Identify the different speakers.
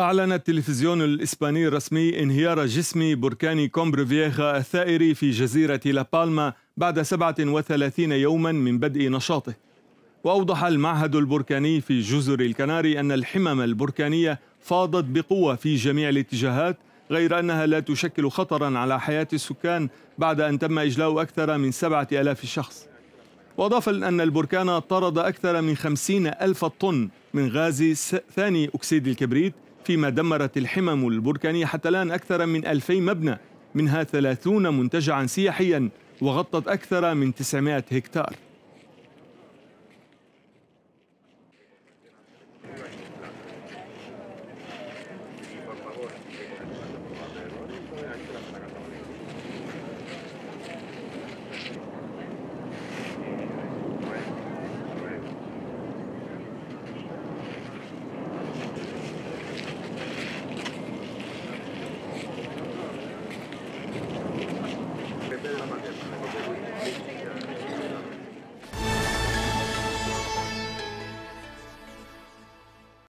Speaker 1: أعلن التلفزيون الإسباني الرسمي انهيار جسم بركان كومبروفيخا الثائر في جزيرة لابالما بعد 37 يوما من بدء نشاطه وأوضح المعهد البركاني في جزر الكناري أن الحمم البركانية فاضت بقوة في جميع الاتجاهات غير أنها لا تشكل خطرا على حياة السكان بعد أن تم إجلاء أكثر من 7000 شخص وأضاف أن البركان طرد أكثر من 50 ألف طن من غاز ثاني أكسيد الكبريت فيما دمرت الحمم البركانية حتى الآن أكثر من 2000 مبنى منها 30 منتجعا سياحيا وغطت أكثر من 900 هكتار